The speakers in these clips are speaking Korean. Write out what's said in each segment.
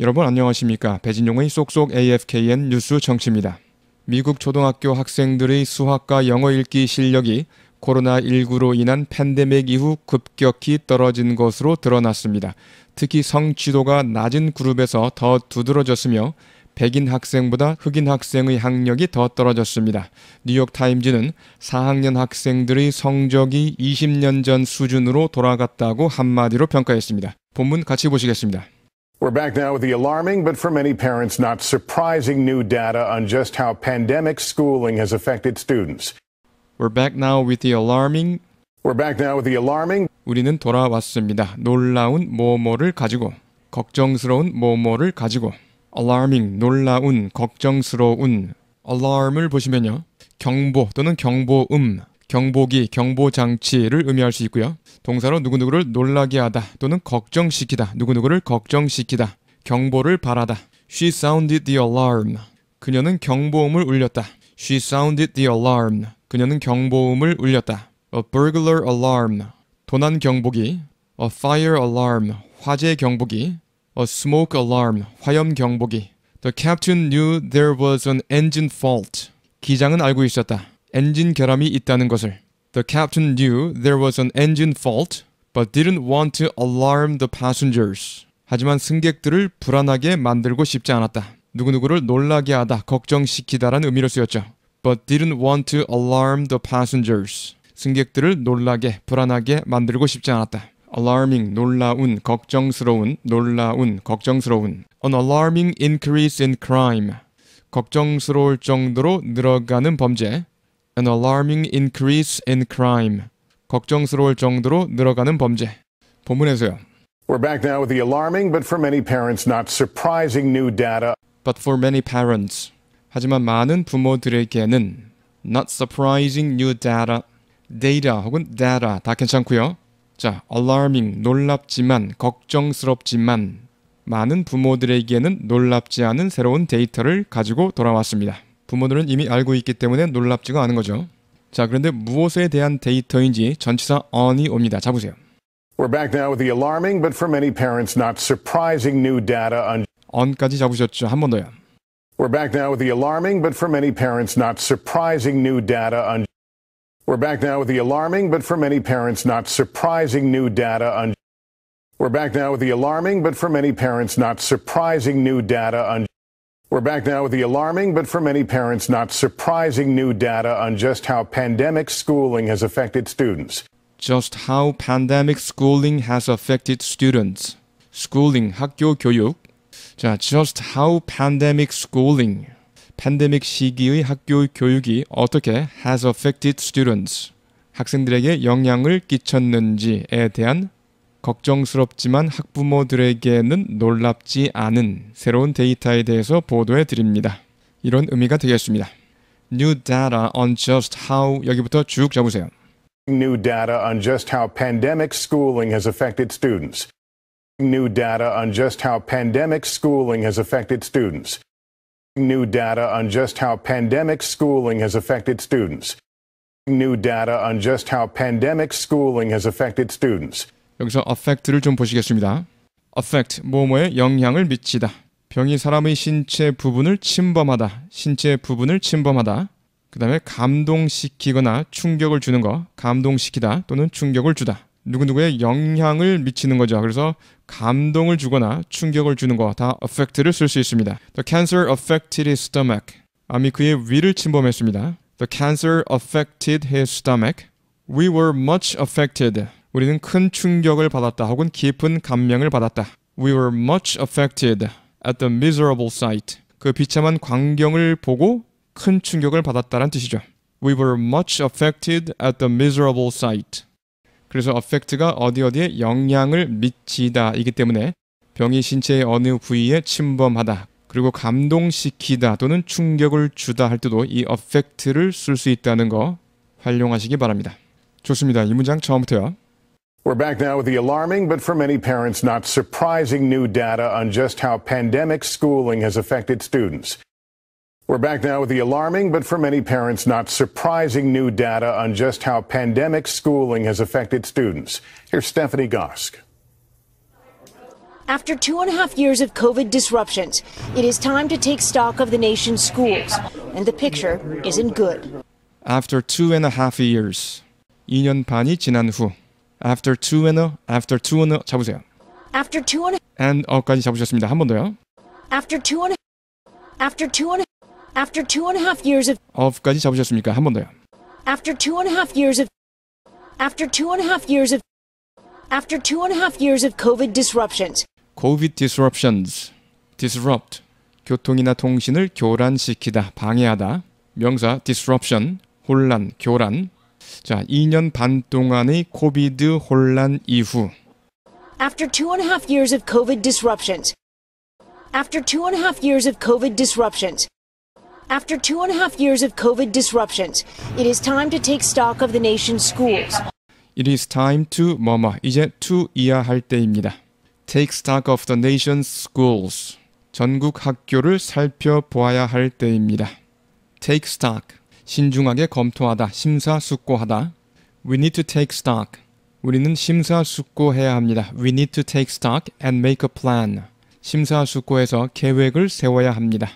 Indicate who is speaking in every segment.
Speaker 1: 여러분 안녕하십니까. 배진용의 쏙쏙 AFKN 뉴스 정치입니다. 미국 초등학교 학생들의 수학과 영어 읽기 실력이 코로나19로 인한 팬데믹 이후 급격히 떨어진 것으로 드러났습니다. 특히 성취도가 낮은 그룹에서 더 두드러졌으며 백인 학생보다 흑인 학생의 학력이 더 떨어졌습니다. 뉴욕타임즈는 4학년 학생들의 성적이 20년 전 수준으로 돌아갔다고 한마디로 평가했습니다. 본문 같이 보시겠습니다.
Speaker 2: We're back now with the alarming, but for many parents, not surprising new data on just how pandemic schooling has affected students.
Speaker 1: We're back now with the alarming. We're back now with the alarming. 우리는 돌아왔습니다. 놀라운 뭐뭐를 가지고, 걱정스러운 뭐뭐를 가지고. alarming, 놀라운, 걱정스러운. alarm을 보시면요. 경보 또는 경보음, 경보기, 경보 장치를 의미할 수 있고요. 동사로 누구누구를 놀라게 하다 또는 걱정시키다, 누구누구를 걱정시키다, 경보를 바라다. She sounded the alarm. 그녀는 경보음을 울렸다. She sounded the alarm. 그녀는 경보음을 울렸다. A burglar alarm. 도난 경보기. A fire alarm. 화재 경보기. A smoke alarm. 화염 경보기. The captain knew there was an engine fault. 기장은 알고 있었다. 엔진 결함이 있다는 것을. The captain knew there was an engine fault, but didn't want to alarm the passengers. 하지만 승객들을 불안하게 만들고 싶지 않았다. 누구누구를 놀라게 하다, 걱정시키다라는 의미로 쓰였죠. But didn't want to alarm the passengers. 승객들을 놀라게, 불안하게 만들고 싶지 않았다. alarming, 놀라운, 걱정스러운, 놀라운, 걱정스러운. an alarming increase in crime. 걱정스러울 정도로 늘어가는 범죄. An alarming increase in crime. 걱정스러울 정도로 늘어가는 범죄. 본문에서요.
Speaker 2: We're back now with the alarming, but for many parents, not surprising new data.
Speaker 1: But for many parents. 하지만 많은 부모들에게는 not surprising new data. data 혹은 data 다 괜찮고요. 자, alarming 놀랍지만 걱정스럽지만 많은 부모들에게는 놀랍지 않은 새로운 데이터를 가지고 돌아왔습니다. 부모들은 이미 알고 있기 때문에 놀랍지가 않은 거죠. 자, 그런데 무엇에 대한 데이터인지 전치사 on이 옵니다. 자 보세요.
Speaker 2: We're back now with the alarming but for many parents not surprising new data on on까지 잡으셨죠. 한 번 더요. We're back now with the alarming but for many parents not surprising new data on We're back now with the alarming but for many parents not surprising new data on We're back now with the alarming but for many parents not surprising new data on We're back now with the alarming, but for many parents, not surprising new data on just how pandemic schooling has affected students.
Speaker 1: Just how pandemic schooling has affected students. Schooling, 학교 교육. 자, just how pandemic schooling. 팬데믹 시기의 학교 교육이 어떻게 has affected students. 학생들에게 영향을 끼쳤는지에 대한 걱정스럽지만 학부모들에게는 놀랍지 않은 새로운 데이터에 대해서 보도해 드립니다. 이런 의미가 되겠습니다. New data on just how 여기부터 쭉 잡으세요.
Speaker 2: New data on just how pandemic schooling has affected students. New data on just how pandemic schooling has affected students. New data on just how pandemic schooling has affected students. New data on just how pandemic schooling has affected students.
Speaker 1: 여기서 affect를 좀 보시겠습니다. affect, 뭐뭐에 영향을 미치다. 병이 사람의 신체 부분을 침범하다. 신체 부분을 침범하다. 그 다음에 감동시키거나 충격을 주는 거. 감동시키다 또는 충격을 주다. 누구누구의 영향을 미치는 거죠. 그래서 감동을 주거나 충격을 주는 거 다 affect를 쓸 수 있습니다. The cancer affected his stomach. 암이 그의 위를 침범했습니다. The cancer affected his stomach. We were much affected. 우리는 큰 충격을 받았다 혹은 깊은 감명을 받았다. We were much affected at the miserable sight. 그 비참한 광경을 보고 큰 충격을 받았다란 뜻이죠. We were much affected at the miserable sight. 그래서 affect가 어디 어디에 영향을 미치다이기 때문에 병이 신체의 어느 부위에 침범하다 그리고 감동시키다 또는 충격을 주다 할 때도 이 affect를 쓸 수 있다는 거 활용하시기 바랍니다. 좋습니다. 이 문장 처음부터요.
Speaker 2: We're back now with the alarming, but for many parents, not surprising new data on just how pandemic schooling has affected students. We're back now with the alarming, but for many parents, not surprising new data on just how pandemic schooling has affected students. Here's Stephanie Gosk.
Speaker 3: After two and a half years of COVID disruptions, it is time to take stock of the nation's schools, and the picture isn't good.
Speaker 1: After two and a half years, 2년 반이 지난 후 after two and a, after two and a 잡으세요.
Speaker 3: after two and a,
Speaker 1: and 어까지 잡으셨습니다. 한 번 더요.
Speaker 3: after two and a, after two and a, after two and a half years of
Speaker 1: of까지 잡으셨습니까? 한 번 더요.
Speaker 3: after two and a half years of after two and a half years of after two and a half years of covid disruptions
Speaker 1: covid disruptions disrupt 교통이나 통신을 교란시키다 방해하다 명사 disruption 혼란 교란 자, 2년 반 동안의 코비드 혼란 이후
Speaker 3: After two and a half years of COVID disruptions. After two and a half years of COVID disruptions. After two and a half years of COVID disruptions, it is time to take stock of the nation's schools.
Speaker 1: It is time to 뭐뭐 이제 to 이하 할 때입니다. Take stock of the nation's schools. 전국 학교를 살펴보아야 할 때입니다. Take stock 신중하게 검토하다, 심사숙고하다. We need to take stock. 우리는 심사숙고해야 합니다. We need to take stock and make a plan. 심사숙고해서 계획을 세워야 합니다.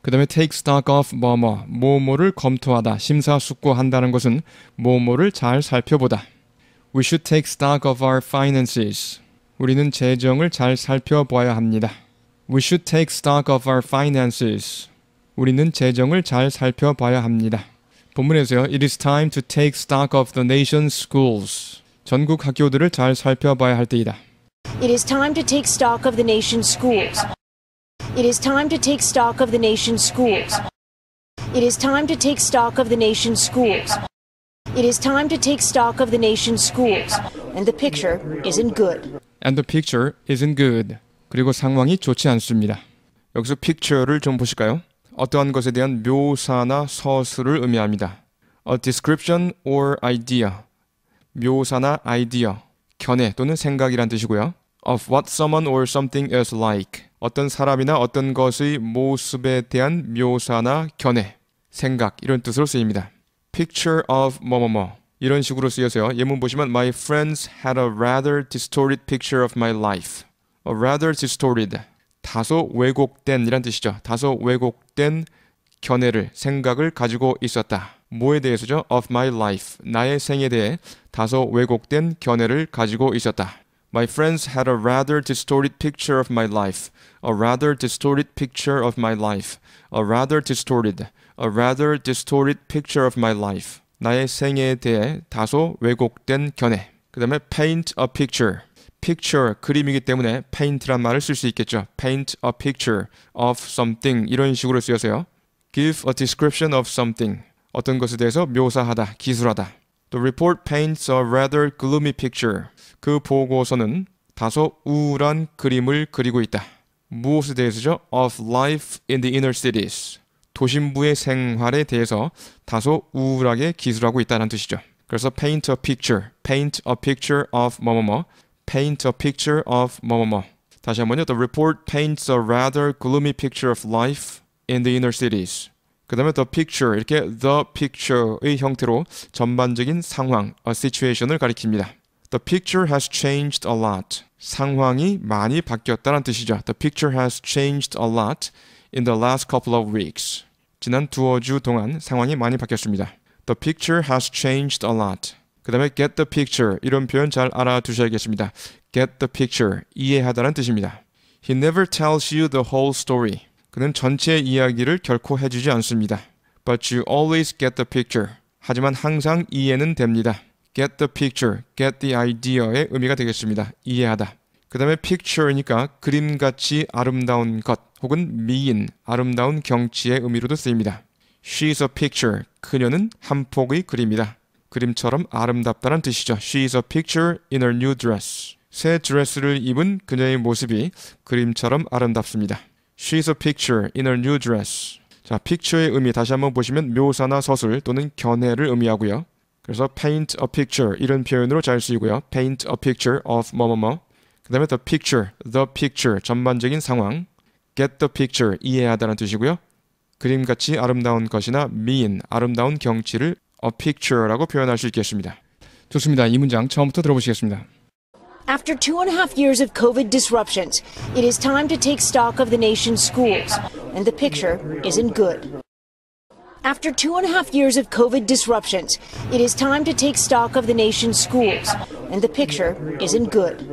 Speaker 1: 그 다음에 take stock of 뭐뭐, 뭐뭐를 검토하다, 심사숙고한다는 것은 뭐뭐를 잘 살펴보다. We should take stock of our finances. 우리는 재정을 잘 살펴봐야 합니다. We should take stock of our finances. 우리는 재정을 잘 살펴봐야 합니다. 본문에서요. It is time to take stock of the nation's schools. 전국 학교들을 잘 살펴봐야 할 때이다.
Speaker 3: It is time to take stock of the nation's schools. It is time to take stock of the nation's schools. It is time to take stock of the nation's schools. It is time to take stock of the nation's schools. And the picture isn't good.
Speaker 1: And the picture isn't good. 그리고 상황이 좋지 않습니다. 여기서 picture를 좀 보실까요? 어떠한 것에 대한 묘사나 서술을 의미합니다. A description or idea. 묘사나 아이디어, 견해 또는 생각이란 뜻이고요. Of what someone or something is like. 어떤 사람이나 어떤 것의 모습에 대한 묘사나 견해, 생각 이런 뜻으로 쓰입니다. Picture of 뭐뭐뭐 이런 식으로 쓰여서요. 예문 보시면 My friends had a rather distorted picture of my life. A rather distorted. 다소 왜곡된 이란 뜻이죠. 다소 왜곡 잘못된 견해를 생각을 가지고 있었다. 뭐에 대해서죠? Of my life. 나의 생에 대해 다소 왜곡된 견해를 가지고 있었다. My friends had a rather distorted picture of my life. A rather distorted picture of my life. A rather distorted. A rather distorted picture of my life. 나의 생에 대해 다소 왜곡된 견해. 그 다음에 paint a picture. picture 그림이기 때문에 paint란 말을 쓸 수 있겠죠. paint a picture of something 이런 식으로 쓰여서요. give a description of something 어떤 것에 대해서 묘사하다, 기술하다. The report paints a rather gloomy picture. 그 보고서는 다소 우울한 그림을 그리고 있다. 무엇에 대해서죠? Of life in the inner cities. 도심부의 생활에 대해서 다소 우울하게 기술하고 있다는 뜻이죠. 그래서 paint a picture, paint a picture of 뭐뭐뭐 paint a picture of 뭐뭐뭐. 다시 한 번요. The report paints a rather gloomy picture of life in the inner cities. 그 다음에 the picture 이렇게 the picture의 형태로 전반적인 상황, a situation을 가리킵니다. The picture has changed a lot. 상황이 많이 바뀌었다는 뜻이죠. The picture has changed a lot in the last couple of weeks. 지난 두어 주 동안 상황이 많이 바뀌었습니다. The picture has changed a lot. 그 다음에 get the picture 이런 표현 잘 알아두셔야겠습니다. get the picture 이해하다는 뜻입니다. He never tells you the whole story. 그는 전체 이야기를 결코 해주지 않습니다. But you always get the picture. 하지만 항상 이해는 됩니다. get the picture, get the idea의 의미가 되겠습니다. 이해하다. 그 다음에 picture니까 그림같이 아름다운 것 혹은 미인, 아름다운 경치의 의미로도 쓰입니다. She's a picture. 그녀는 한 폭의 그림이다. 그림처럼 아름답다는 뜻이죠. She is a picture in her new dress. 새 드레스를 입은 그녀의 모습이 그림처럼 아름답습니다. She is a picture in her new dress. 자, picture의 의미 다시 한번 보시면 묘사나 서술 또는 견해를 의미하고요. 그래서 paint a picture 이런 표현으로 잘 쓰이고요. paint a picture of 뭐뭐뭐. 그다음에 the picture, the picture 전반적인 상황. get the picture 이해하다는 뜻이고요. 그림같이 아름다운 것이나 mean 아름다운 경치를 picture라고 표현할 수 있겠습니다. 좋습니다. 이 문장 처음부터 들어보시겠습니다.
Speaker 3: After two and a half years of COVID disruptions, it is time to take stock of the nation's schools, and the picture isn't good. After two and a half years of COVID disruptions, it is time to take stock of the nation's schools, and the picture isn't good.